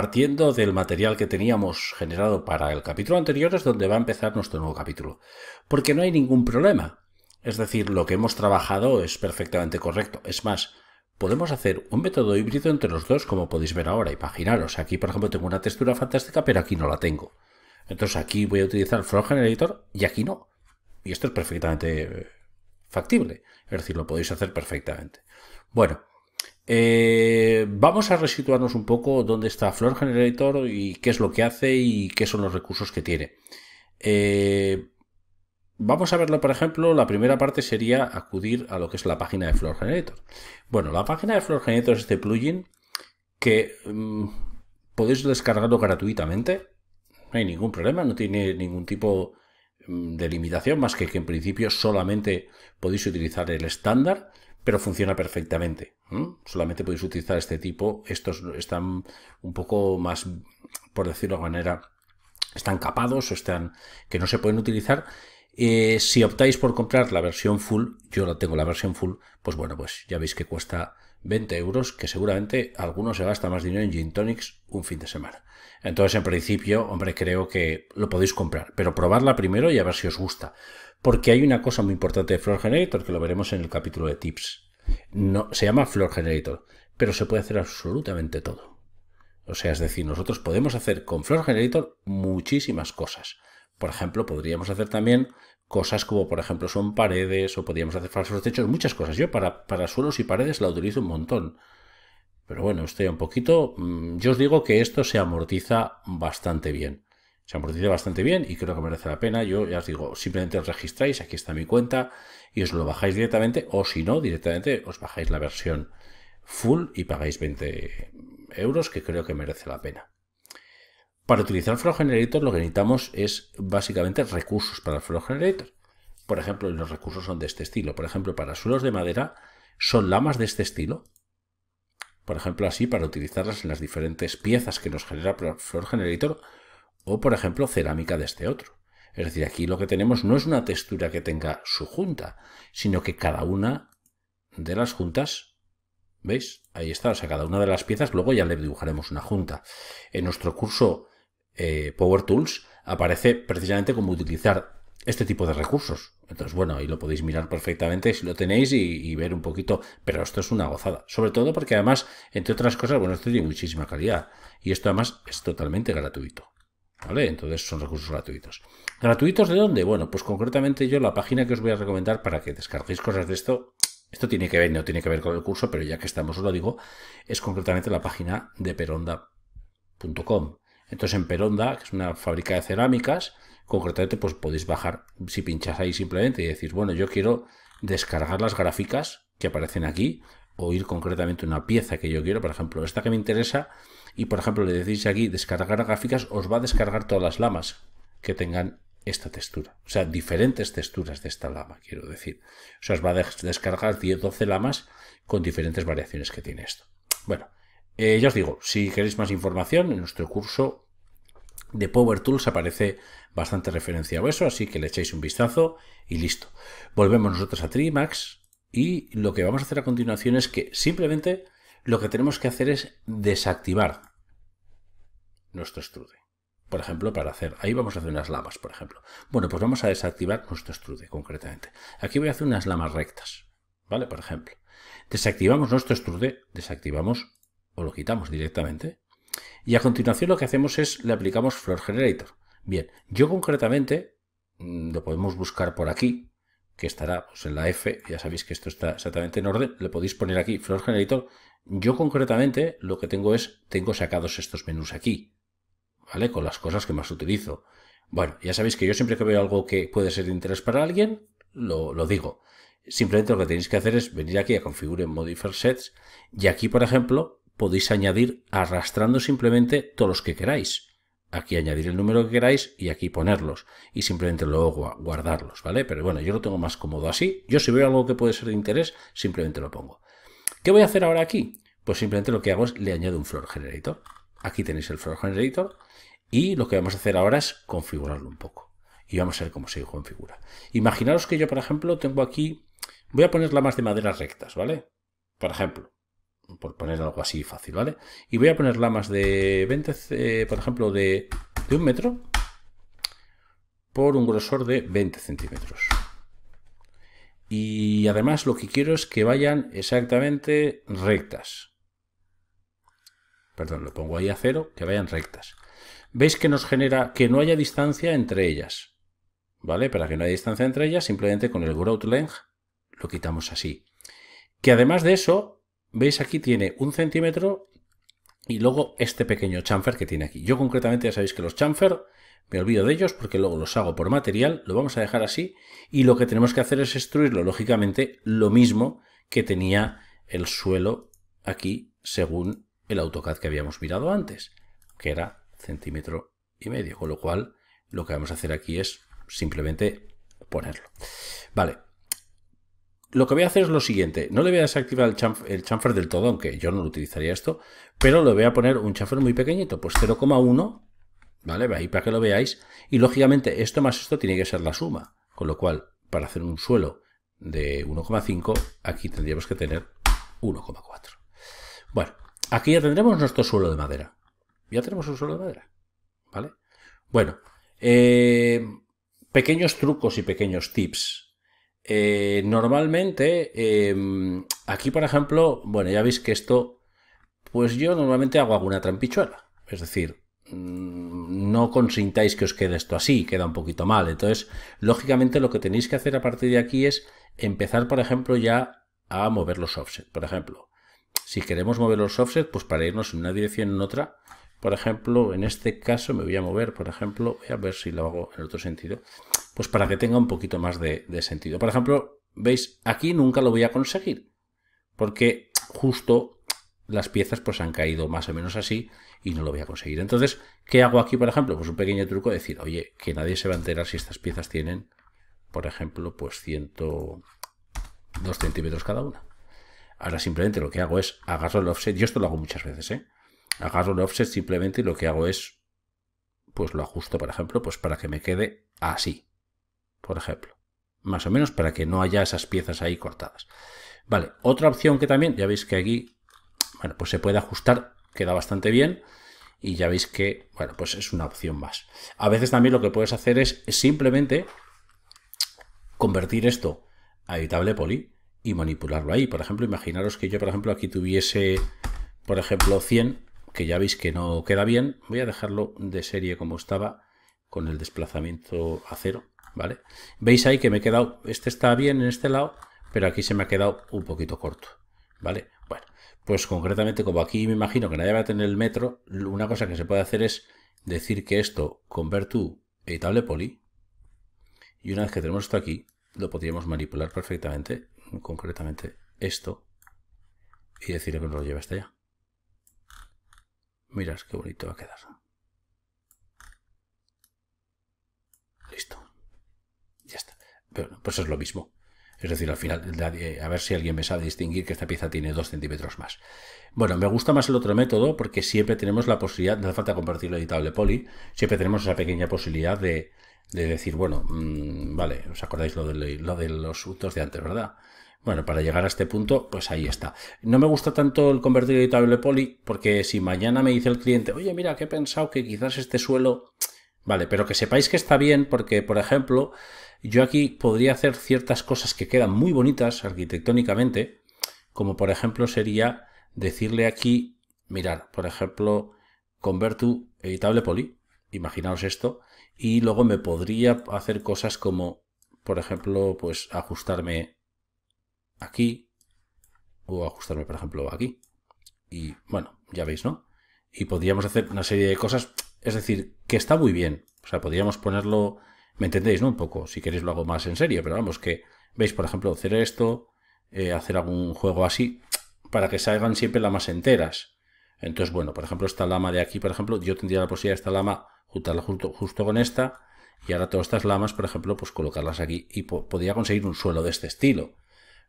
partiendo del material que teníamos generado para el capítulo anterior es donde va a empezar nuestro nuevo capítulo. Porque no hay ningún problema. Es decir, lo que hemos trabajado es perfectamente correcto. Es más, podemos hacer un método híbrido entre los dos, como podéis ver ahora. Imaginaros, aquí por ejemplo tengo una textura fantástica, pero aquí no la tengo. Entonces aquí voy a utilizar Flow Generator y aquí no. Y esto es perfectamente eh, factible. Es decir, lo podéis hacer perfectamente. Bueno, eh, vamos a resituarnos un poco dónde está Flor Generator y qué es lo que hace y qué son los recursos que tiene. Eh, vamos a verlo, por ejemplo, la primera parte sería acudir a lo que es la página de Flor Generator. Bueno, la página de Flor Generator es este plugin que mm, podéis descargarlo gratuitamente. No hay ningún problema, no tiene ningún tipo mm, de limitación más que que en principio solamente podéis utilizar el estándar pero funciona perfectamente. Solamente podéis utilizar este tipo. Estos están un poco más, por decirlo de manera, están capados o están que no se pueden utilizar. Eh, si optáis por comprar la versión full, yo la tengo la versión full, pues bueno, pues ya veis que cuesta 20 euros, que seguramente alguno se gasta más dinero en Gin Tonics un fin de semana. Entonces, en principio, hombre, creo que lo podéis comprar, pero probarla primero y a ver si os gusta. Porque hay una cosa muy importante de Floor Generator que lo veremos en el capítulo de tips. No, se llama Floor Generator, pero se puede hacer absolutamente todo. O sea, es decir, nosotros podemos hacer con Floor Generator muchísimas cosas. Por ejemplo, podríamos hacer también cosas como, por ejemplo, son paredes o podríamos hacer falsos techos, muchas cosas. Yo para, para suelos y paredes la utilizo un montón. Pero bueno, estoy un poquito... Mm, yo os digo que esto se amortiza bastante bien se producido bastante bien y creo que merece la pena. Yo ya os digo, simplemente os registráis, aquí está mi cuenta y os lo bajáis directamente o si no, directamente os bajáis la versión full y pagáis 20 euros que creo que merece la pena. Para utilizar Flow Generator lo que necesitamos es básicamente recursos para el Flow Generator. Por ejemplo, los recursos son de este estilo. Por ejemplo, para suelos de madera son lamas de este estilo. Por ejemplo, así para utilizarlas en las diferentes piezas que nos genera Floor Generator o por ejemplo cerámica de este otro. Es decir, aquí lo que tenemos no es una textura que tenga su junta, sino que cada una de las juntas, ¿veis? Ahí está, o sea, cada una de las piezas, luego ya le dibujaremos una junta. En nuestro curso eh, Power Tools aparece precisamente cómo utilizar este tipo de recursos. Entonces, bueno, ahí lo podéis mirar perfectamente si lo tenéis y, y, ver un poquito, pero esto es una gozada. Sobre todo porque además, entre otras cosas, bueno, esto tiene muchísima calidad y esto además es totalmente gratuito. ¿Vale? Entonces son recursos gratuitos. ¿Gratuitos de dónde? Bueno, pues concretamente yo la página que os voy a recomendar para que descarguéis cosas de esto, esto tiene que ver, no tiene que ver con el curso, pero ya que estamos os lo digo, es concretamente la página de peronda.com. Entonces en Peronda, que es una fábrica de cerámicas, concretamente pues podéis bajar, si pinchas ahí simplemente y decís, bueno, yo quiero descargar las gráficas que aparecen aquí o ir concretamente a una pieza que yo quiero, por ejemplo, esta que me interesa, y por ejemplo le decís aquí descargar gráficas, os va a descargar todas las lamas que tengan esta textura, o sea, diferentes texturas de esta lama, quiero decir. O sea, os va a descargar 10, 12 lamas con diferentes variaciones que tiene esto. Bueno, eh, ya os digo, si queréis más información, en nuestro curso de Power Tools aparece bastante referencia a eso, así que le echéis un vistazo y listo. Volvemos nosotros a Trimax y lo que vamos a hacer a continuación es que simplemente lo que tenemos que hacer es desactivar nuestro extrude. Por ejemplo, para hacer, ahí vamos a hacer unas lamas, por ejemplo. Bueno, pues vamos a desactivar nuestro extrude concretamente. Aquí voy a hacer unas lamas rectas, ¿vale? Por ejemplo. Desactivamos nuestro extrude, desactivamos o lo quitamos directamente. Y a continuación lo que hacemos es le aplicamos Floor Generator. Bien, yo concretamente mm, lo podemos buscar por aquí, que estará pues, en la F, ya sabéis que esto está exactamente en orden, le podéis poner aquí Flow Generator. Yo concretamente lo que tengo es, tengo sacados estos menús aquí, ¿vale? Con las cosas que más utilizo. Bueno, ya sabéis que yo siempre que veo algo que puede ser de interés para alguien, lo, lo digo. Simplemente lo que tenéis que hacer es venir aquí a en Modifier Sets y aquí, por ejemplo, podéis añadir arrastrando simplemente todos los que queráis aquí añadir el número que queráis y aquí ponerlos y simplemente luego guardarlos, ¿vale? Pero bueno, yo lo tengo más cómodo así. Yo si veo algo que puede ser de interés, simplemente lo pongo. ¿Qué voy a hacer ahora aquí? Pues simplemente lo que hago es le añado un floor generator. Aquí tenéis el floor generator y lo que vamos a hacer ahora es configurarlo un poco. Y vamos a ver cómo se configura. Imaginaros que yo, por ejemplo, tengo aquí... Voy a poner más de maderas rectas, ¿vale? Por ejemplo, por poner algo así fácil, ¿vale? Y voy a poner lamas de 20, eh, por ejemplo, de, de un metro por un grosor de 20 centímetros. Y además lo que quiero es que vayan exactamente rectas. Perdón, lo pongo ahí a cero, que vayan rectas. ¿Veis que nos genera que no haya distancia entre ellas? ¿Vale? Para que no haya distancia entre ellas, simplemente con el Grout length lo quitamos así. Que además de eso, veis aquí tiene un centímetro y luego este pequeño chamfer que tiene aquí. Yo concretamente ya sabéis que los chamfer me olvido de ellos porque luego los hago por material, lo vamos a dejar así y lo que tenemos que hacer es destruirlo lógicamente, lo mismo que tenía el suelo aquí según el AutoCAD que habíamos mirado antes, que era centímetro y medio, con lo cual lo que vamos a hacer aquí es simplemente ponerlo. Vale, lo que voy a hacer es lo siguiente. No le voy a desactivar el, chamfer del todo, aunque yo no lo utilizaría esto, pero le voy a poner un chamfer muy pequeñito, pues 0,1, ¿vale? Ahí para que lo veáis. Y lógicamente esto más esto tiene que ser la suma, con lo cual para hacer un suelo de 1,5, aquí tendríamos que tener 1,4. Bueno, aquí ya tendremos nuestro suelo de madera. Ya tenemos un suelo de madera, ¿vale? Bueno, eh, pequeños trucos y pequeños tips eh, normalmente, em, aquí por ejemplo, bueno, ya veis que esto, pues yo normalmente hago alguna trampichuela. Es decir, mm, no consintáis que os quede esto así, queda un poquito mal. Entonces, lógicamente lo que tenéis que hacer a partir de aquí es empezar, por ejemplo, ya a mover los offset. Por ejemplo, si queremos mover los offset, pues para irnos en una dirección en otra, por ejemplo, en este caso me voy a mover, por ejemplo, voy a ver si lo hago en otro sentido pues para que tenga un poquito más de, sentido. Por ejemplo, veis, aquí nunca lo voy a conseguir, porque justo las piezas pues han caído más o menos así y no lo voy a conseguir. Entonces, ¿qué hago aquí, por ejemplo? Pues un pequeño truco de decir, oye, que nadie se va a enterar si estas piezas tienen, por ejemplo, pues 102 centímetros cada una. Ahora simplemente lo que hago es agarro el offset, yo esto lo hago muchas veces, ¿eh? Agarro el offset simplemente y lo que hago es, pues lo ajusto, por ejemplo, pues para que me quede así por ejemplo. Más o menos para que no haya esas piezas ahí cortadas. Vale, otra opción que también, ya veis que aquí, bueno, pues se puede ajustar, queda bastante bien. Y ya veis que, bueno, pues es una opción más. A veces también lo que puedes hacer es simplemente convertir esto a editable poly y manipularlo ahí. Por ejemplo, imaginaros que yo, por ejemplo, aquí tuviese, por ejemplo, 100, que ya veis que no queda bien. Voy a dejarlo de serie como estaba, con el desplazamiento a cero. ¿vale? Veis ahí que me he quedado, este está bien en este lado, pero aquí se me ha quedado un poquito corto, ¿vale? Bueno, pues concretamente como aquí me imagino que nadie va a tener el metro, una cosa que se puede hacer es decir que esto convert editable poly y una vez que tenemos esto aquí, lo podríamos manipular perfectamente, concretamente esto, y decirle que nos lo lleve hasta allá. Mirad qué bonito va a quedar. pues es lo mismo. Es decir, al final, a ver si alguien me sabe distinguir que esta pieza tiene 2 centímetros más. Bueno, me gusta más el otro método porque siempre tenemos la posibilidad, no hace falta convertirlo editable poli, siempre tenemos esa pequeña posibilidad de, decir, bueno, mm, vale, os acordáis lo de, lo de los puntos de antes, ¿verdad? Bueno, para llegar a este punto, pues ahí está. No me gusta tanto el convertir editable poli porque si mañana me dice el cliente, oye, mira, que he pensado que quizás este suelo... Vale, pero que sepáis que está bien porque, por ejemplo, yo aquí podría hacer ciertas cosas que quedan muy bonitas arquitectónicamente, como por ejemplo sería decirle aquí, mirar, por ejemplo, convert editable poly, imaginaos esto, y luego me podría hacer cosas como, por ejemplo, pues ajustarme aquí, o ajustarme, por ejemplo, aquí. Y bueno, ya veis, ¿no? Y podríamos hacer una serie de cosas, es decir, que está muy bien. O sea, podríamos ponerlo ¿Me entendéis, no? Un poco, si queréis lo hago más en serio, pero vamos, que veis, por ejemplo, hacer esto, eh, hacer algún juego así, para que salgan siempre lamas enteras. Entonces, bueno, por ejemplo, esta lama de aquí, por ejemplo, yo tendría la posibilidad de esta lama juntarla justo, con esta, y ahora todas estas lamas, por ejemplo, pues colocarlas aquí y podría conseguir un suelo de este estilo.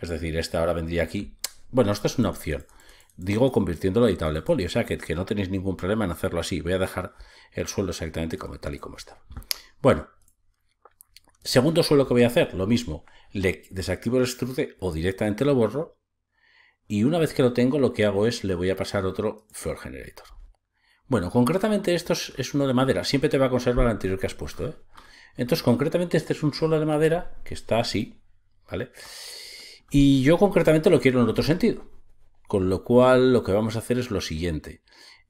Es decir, esta ahora vendría aquí. Bueno, esta es una opción. Digo convirtiéndolo en editable poli, o sea que, que no tenéis ningún problema en hacerlo así. Voy a dejar el suelo exactamente como tal y como está. Bueno, Segundo suelo que voy a hacer, lo mismo. Le desactivo el extrude o directamente lo borro. Y una vez que lo tengo, lo que hago es le voy a pasar otro floor generator. Bueno, concretamente esto es, uno de madera. Siempre te va a conservar el anterior que has puesto. ¿eh? Entonces, concretamente este es un suelo de madera que está así. ¿Vale? Y yo concretamente lo quiero en otro sentido. Con lo cual, lo que vamos a hacer es lo siguiente.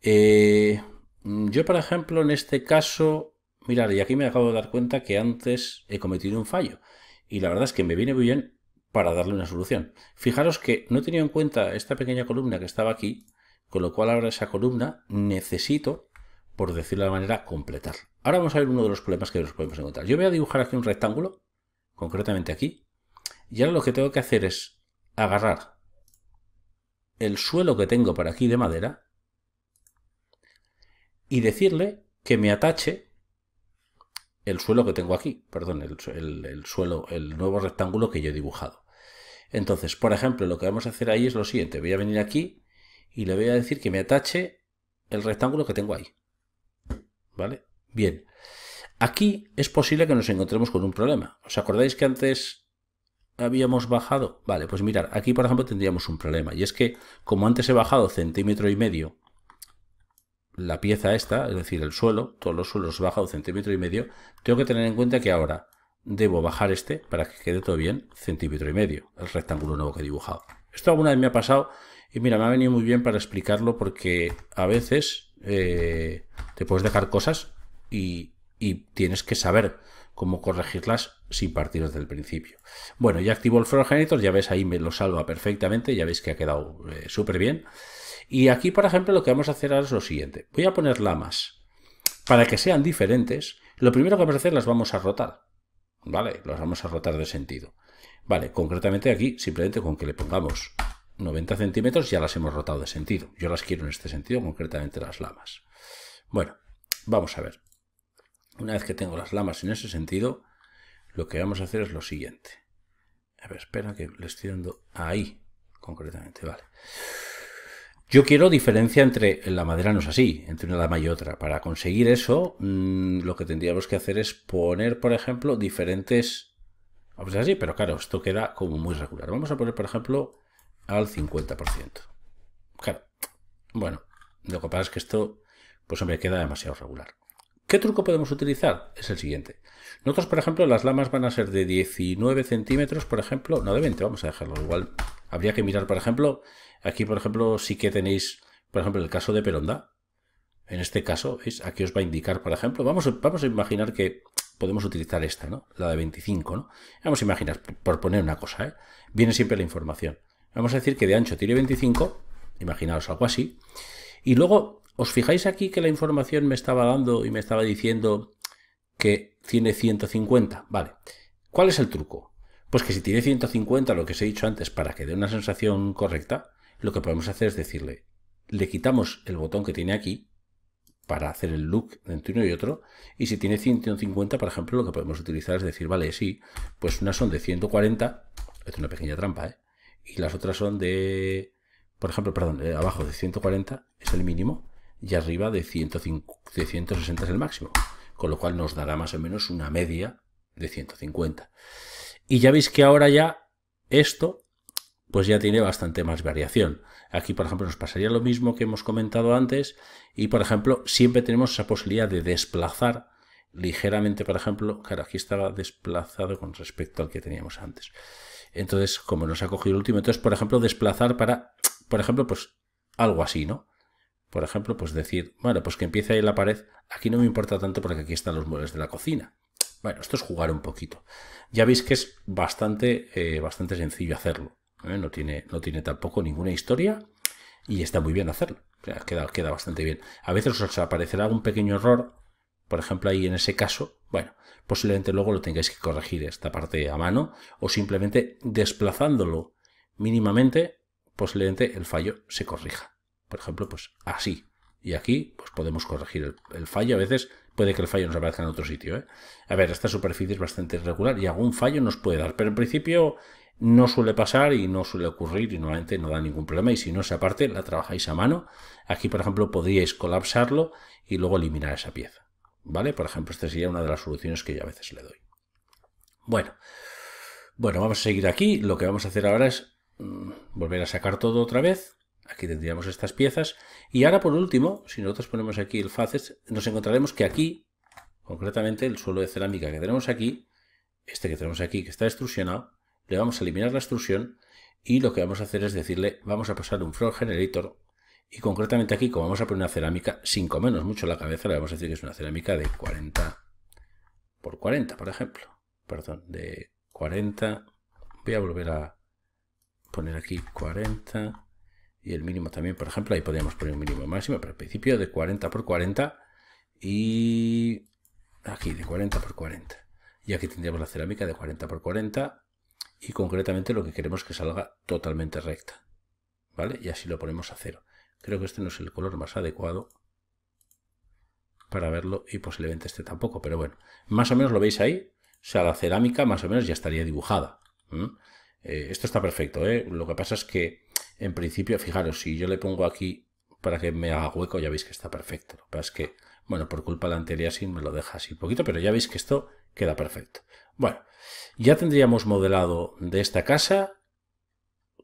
Eh, yo, por ejemplo, en este caso, Mirad, y aquí me acabo de dar cuenta que antes he cometido un fallo. Y la verdad es que me viene muy bien para darle una solución. Fijaros que no he tenido en cuenta esta pequeña columna que estaba aquí, con lo cual ahora esa columna necesito, por decirlo de manera, completar. Ahora vamos a ver uno de los problemas que nos podemos encontrar. Yo voy a dibujar aquí un rectángulo, concretamente aquí, y ahora lo que tengo que hacer es agarrar el suelo que tengo para aquí de madera y decirle que me atache el suelo que tengo aquí, perdón, el, suelo, el nuevo rectángulo que yo he dibujado. Entonces, por ejemplo, lo que vamos a hacer ahí es lo siguiente, voy a venir aquí y le voy a decir que me atache el rectángulo que tengo ahí. ¿Vale? Bien. Aquí es posible que nos encontremos con un problema. ¿Os acordáis que antes habíamos bajado? Vale, pues mirar, aquí por ejemplo tendríamos un problema. Y es que, como antes he bajado centímetro y medio la pieza esta, es decir, el suelo, todos los suelos baja un centímetro y medio, tengo que tener en cuenta que ahora debo bajar este para que quede todo bien centímetro y medio, el rectángulo nuevo que he dibujado. Esto alguna vez me ha pasado y mira, me ha venido muy bien para explicarlo porque a veces eh, te puedes dejar cosas y, y tienes que saber cómo corregirlas sin partir desde el principio. Bueno, ya activo el Floor ya ves ahí me lo salva perfectamente, ya veis que ha quedado eh, súper bien. Y aquí, por ejemplo, lo que vamos a hacer ahora es lo siguiente. Voy a poner lamas. Para que sean diferentes, lo primero que vamos a hacer las vamos a rotar. ¿Vale? Las vamos a rotar de sentido. Vale, concretamente aquí, simplemente con que le pongamos 90 centímetros, ya las hemos rotado de sentido. Yo las quiero en este sentido, concretamente las lamas. Bueno, vamos a ver. Una vez que tengo las lamas en ese sentido, lo que vamos a hacer es lo siguiente. A ver, espera que le estoy dando ahí, concretamente, vale. Yo quiero diferencia entre la madera no es así, entre una dama y otra. Para conseguir eso, mm, lo que tendríamos que hacer es poner, por ejemplo, diferentes... Vamos a así, pero claro, esto queda como muy regular. Vamos a poner, por ejemplo, al 50%. Claro, bueno, lo que pasa es que esto, pues hombre, queda demasiado regular. ¿Qué truco podemos utilizar? Es el siguiente. Nosotros, por ejemplo, las lamas van a ser de 19 centímetros, por ejemplo, no de 20, vamos a dejarlo igual. Habría que mirar, por ejemplo, Aquí, por ejemplo, sí que tenéis, por ejemplo, el caso de Peronda. En este caso, ¿veis? Aquí os va a indicar, por ejemplo, vamos, a imaginar que podemos utilizar esta, ¿no? La de 25, ¿no? Vamos a imaginar, por poner una cosa, ¿eh? Viene siempre la información. Vamos a decir que de ancho tiene 25, imaginaos algo así. Y luego, ¿os fijáis aquí que la información me estaba dando y me estaba diciendo que tiene 150? Vale. ¿Cuál es el truco? Pues que si tiene 150, lo que os he dicho antes, para que dé una sensación correcta, lo que podemos hacer es decirle, le quitamos el botón que tiene aquí para hacer el look entre uno y otro, y si tiene 150, por ejemplo, lo que podemos utilizar es decir, vale, sí, pues unas son de 140, es una pequeña trampa, ¿eh? y las otras son de, por ejemplo, perdón, abajo de 140 es el mínimo, y arriba de, de 160 es el máximo, con lo cual nos dará más o menos una media de 150. Y ya veis que ahora ya esto pues ya tiene bastante más variación. Aquí, por ejemplo, nos pasaría lo mismo que hemos comentado antes y, por ejemplo, siempre tenemos esa posibilidad de desplazar ligeramente, por ejemplo, claro, aquí estaba desplazado con respecto al que teníamos antes. Entonces, como nos ha cogido el último, entonces, por ejemplo, desplazar para, por ejemplo, pues algo así, ¿no? Por ejemplo, pues decir, bueno, pues que empiece ahí la pared, aquí no me importa tanto porque aquí están los muebles de la cocina. Bueno, esto es jugar un poquito. Ya veis que es bastante, eh, bastante sencillo hacerlo. ¿eh? No, tiene, no tiene tampoco ninguna historia y está muy bien hacerlo. queda, bastante bien. A veces os aparecerá algún pequeño error, por ejemplo, ahí en ese caso, bueno, posiblemente luego lo tengáis que corregir esta parte a mano o simplemente desplazándolo mínimamente, posiblemente el fallo se corrija. Por ejemplo, pues así. Y aquí pues podemos corregir el, fallo. A veces puede que el fallo nos aparezca en otro sitio. ¿eh? A ver, esta superficie es bastante irregular y algún fallo nos puede dar. Pero en principio no suele pasar y no suele ocurrir y normalmente no da ningún problema. Y si no, esa parte la trabajáis a mano. Aquí, por ejemplo, podríais colapsarlo y luego eliminar esa pieza. ¿Vale? Por ejemplo, esta sería una de las soluciones que yo a veces le doy. Bueno, bueno, vamos a seguir aquí. Lo que vamos a hacer ahora es mm, volver a sacar todo otra vez. Aquí tendríamos estas piezas. Y ahora, por último, si nosotros ponemos aquí el facet, nos encontraremos que aquí, concretamente, el suelo de cerámica que tenemos aquí, este que tenemos aquí, que está extrusionado, le vamos a eliminar la extrusión y lo que vamos a hacer es decirle, vamos a pasar un front generator y concretamente aquí, como vamos a poner una cerámica sin comernos mucho la cabeza, le vamos a decir que es una cerámica de 40 por 40, por ejemplo. Perdón, de 40. Voy a volver a poner aquí 40 y el mínimo también, por ejemplo. Ahí podríamos poner un mínimo máximo, pero al principio de 40 por 40 y aquí de 40 por 40. Y aquí tendríamos la cerámica de 40 por 40 y concretamente lo que queremos que salga totalmente recta. ¿Vale? Y así lo ponemos a cero. Creo que este no es el color más adecuado para verlo y posiblemente este tampoco, pero bueno, más o menos lo veis ahí. O sea, la cerámica más o menos ya estaría dibujada. Eh, esto está perfecto, ¿eh? Lo que pasa es que, en principio, fijaros, si yo le pongo aquí para que me haga hueco, ya veis que está perfecto. Lo que pasa es que, bueno, por culpa de la anterior sin me lo deja así un poquito, pero ya veis que esto queda perfecto. Bueno, ya tendríamos modelado de esta casa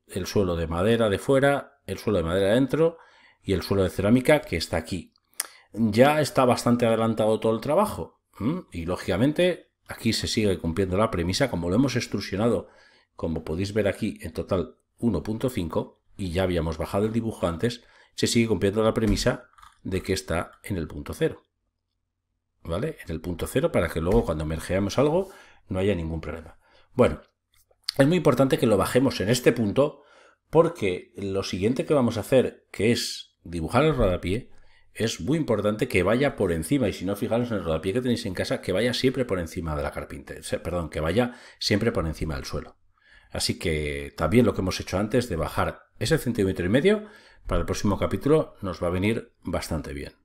el suelo de madera de fuera, el suelo de madera dentro y el suelo de cerámica que está aquí. Ya está bastante adelantado todo el trabajo y lógicamente aquí se sigue cumpliendo la premisa como lo hemos extrusionado, como podéis ver aquí en total 1.5 y ya habíamos bajado el dibujo antes, se sigue cumpliendo la premisa de que está en el punto cero. ¿Vale? En el punto cero para que luego cuando mergeamos algo no haya ningún problema. Bueno, es muy importante que lo bajemos en este punto porque lo siguiente que vamos a hacer, que es dibujar el rodapié, es muy importante que vaya por encima, y si no fijaros en el rodapié que tenéis en casa, que vaya siempre por encima de la carpintería, perdón, que vaya siempre por encima del suelo. Así que también lo que hemos hecho antes de bajar ese centímetro y medio, para el próximo capítulo nos va a venir bastante bien.